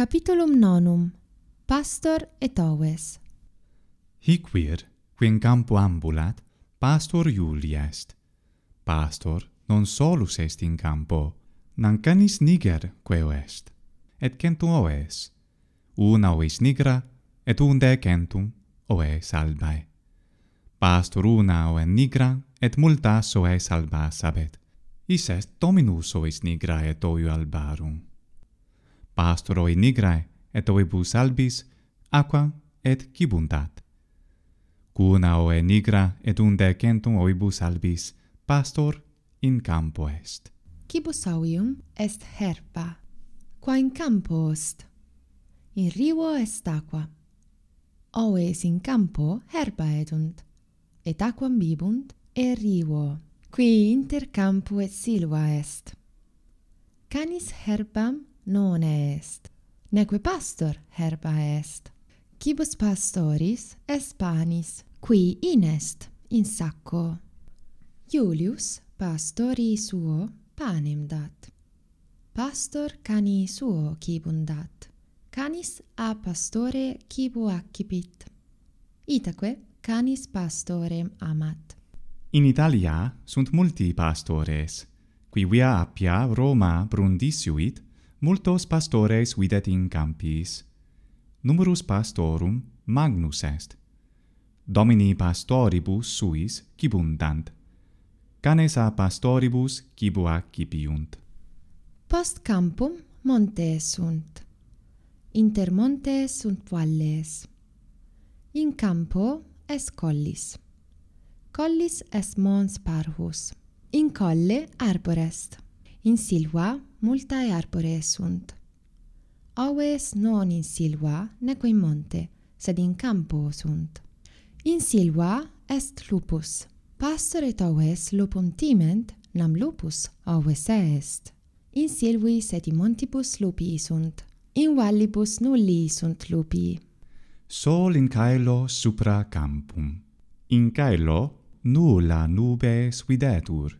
Capitulum nonum Pastor et oves Hic vir, qui in campo ambulat, pastor Iuli est. Pastor non solus est in campo, nan canis niger queo est. Et centum oes. Una oes nigra, et unde centum oes albae. Pastor una oe nigra, et multas oes albas abet. Is est dominus oes nigra et oio albarum pastoroi nigrae et oibus albis aqua et cibuntat. Cuna oe nigra et unde centum oibus albis pastor in campo est. Cibus aurium est herba, qua in campo est. In rivo est aqua. Oes in campo herba edunt, et aquam bibunt e rivo, qui inter campo et silva est. Canis herbam non est neque pastor herba est Cibus pastoris est panis qui in est in sacco Julius pastori suo panem dat pastor cani suo cibum dat canis a pastore cibu accipit itaque canis pastorem amat in italia sunt multi pastores qui via appia roma brundisuit multos pastores videt in campis. Numerus pastorum magnus est. Domini pastoribus suis cibundant. Canes a pastoribus cibua cipiunt. Post campum monte sunt. Inter monte sunt valles. In campo es collis. Collis est mons parhus. In colle arbor est. In silva multae arbore sunt. Oves non in silva, neque in monte, sed in campo sunt. In silva est lupus. Passeret oves lupum timent, nam lupus oves est. In silvi sed in montibus lupii sunt. In vallibus nulli sunt lupii. Sol in caelo supra campum. In caelo nulla nubes videtur.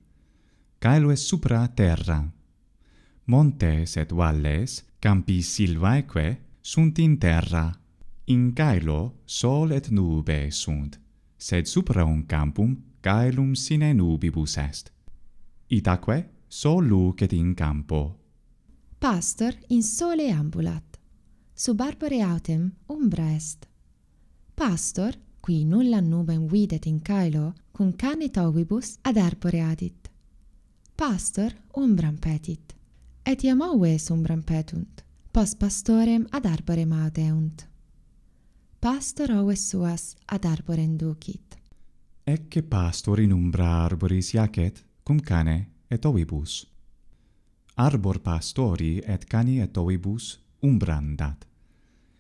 Caelo supra terra. Montes et valles, campi silvaeque, sunt in terra. In Caelo sol et nube sunt, sed supra un campum Caelum sine nubibus est. Itaque sol lucet in campo. Pastor in sole ambulat. Sub arbore autem umbra est. Pastor, qui nulla nubem videt in Caelo, cum cani toguibus ad arbore adit pastor umbram petit. Et iam oves umbram petunt, pos pastorem ad arborem audeunt. Pastor oves suas ad arborem ducit. Ecce pastor in umbra arboris iacet, cum cane et oibus. Arbor pastori et cani et oibus umbrandat.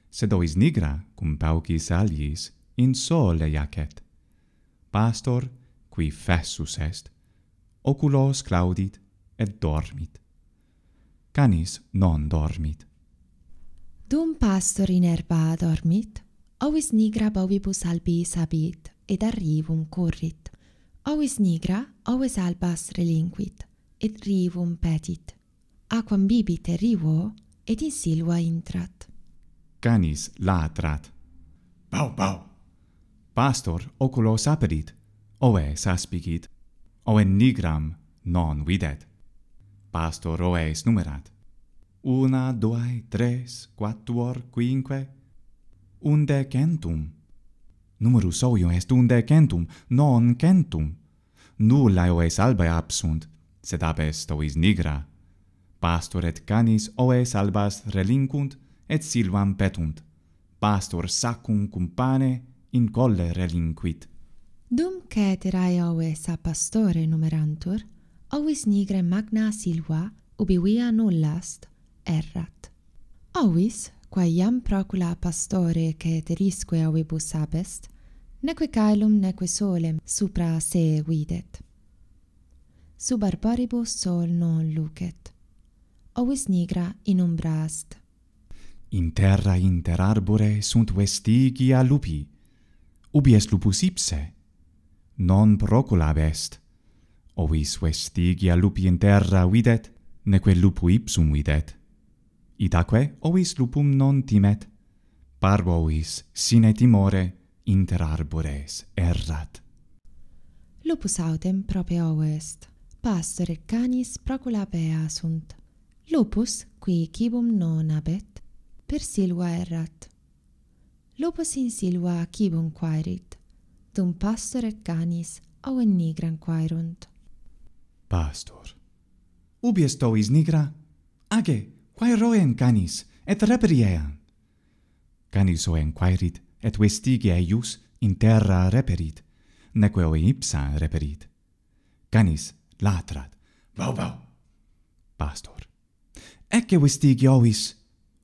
Sed ois nigra, cum paucis aliis, in sole iacet. Pastor, qui fessus est, oculos claudit et dormit. Canis non dormit. Dum pastor in erba dormit, ovis nigra bovibus albis abit, et arrivum currit. Ovis nigra, ovis albas relinquit, et rivum petit. Aquam bibit e rivo, et in silva intrat. Canis latrat. Bau, bau! Pastor oculos aperit, oe saspicit, o en nigram non videt. Pastor oes numerat. Una, duae, tres, quattuor, quinque. Unde centum. Numerus oio est unde centum, non centum. Nulla oes albae absunt, sed ab est nigra. Pastor et canis oes albas relincunt, et silvam petunt. Pastor sacum cum pane in colle relinquit. Dum caeterae oves a pastore numerantur, ovis nigre magna silva, ubi via nulla est, errat. Ovis, quae iam procula pastore caeterisque ovibus abest, neque caelum neque solem supra se videt. Sub arboribus sol non lucet. Ovis nigra in umbra est. In terra inter arbore sunt vestigia lupi. Ubi est lupus ipse? non proculab est. Ovis vestigia lupi in terra videt, neque lupu ipsum videt. Itaque ovis lupum non timet, parvo ovis sine timore inter arbores errat. Lupus autem prope ovest, pastore canis proculab sunt. Lupus, qui cibum non abet, per silva errat. Lupus in silva cibum quaerit, dum pastor et canis au nigra nigran quaerunt. Pastor, ubi est ois nigra? Age, quae roen canis, et reperiean? Canis oen quaerit, et vestigia eius in terra reperit, neque oi ipsa reperit. Canis latrat, bau, bau. Pastor, ecce vestigia ois,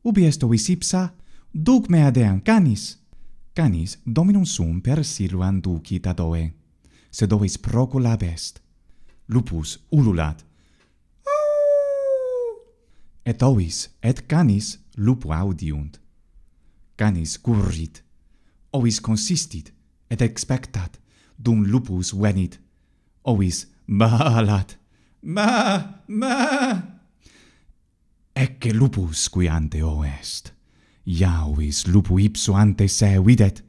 ubi est ois ipsa, duc me ad canis, canis, canis dominum sum per siluan ducit ad oe, sed ois procula vest. Lupus ululat. Et ois, et canis, lupu audiunt. Canis currit. Ois consistit, et expectat, dum lupus venit. Ois baalat. Ma, ma! Ecce lupus qui ante oest. Iauis lupu ipsu ante se videt,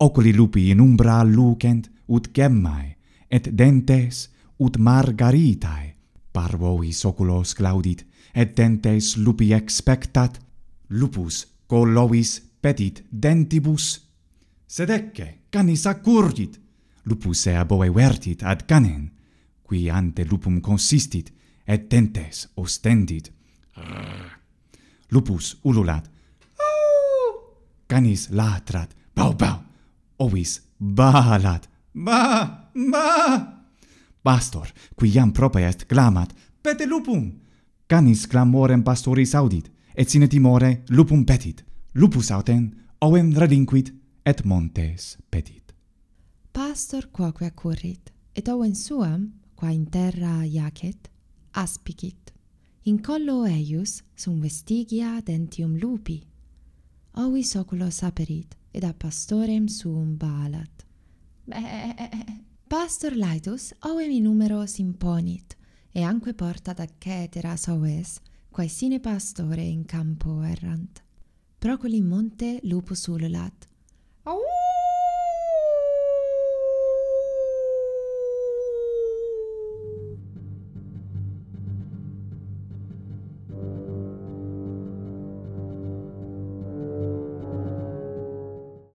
oculi lupi in umbra lucent ut gemmae, et dentes ut margaritae. Parvois oculos claudit, et dentes lupi expectat, lupus colovis petit dentibus. Sed ecce, canis accurgit, lupus ea boe vertit ad canen, qui ante lupum consistit, et dentes ostendit. Lupus ululat, canis latrat, bau, bau, ovis balat, ba, ba. Pastor, qui iam propae est, clamat, pete lupum. Canis clamorem pastoris audit, et sine timore lupum petit. Lupus autem, oem relinquit, et montes petit. Pastor quoque accurrit et oem suam, qua in terra iacet, aspicit. In collo eius sum vestigia dentium lupi, ovis oculos aperit, ed a pastorem suum balat. Beh. Pastor Laetus ovem in numeros imponit, e anque portat a ceteras oves, quae sine pastore in campo errant. Proculi monte lupus ululat. Auuu!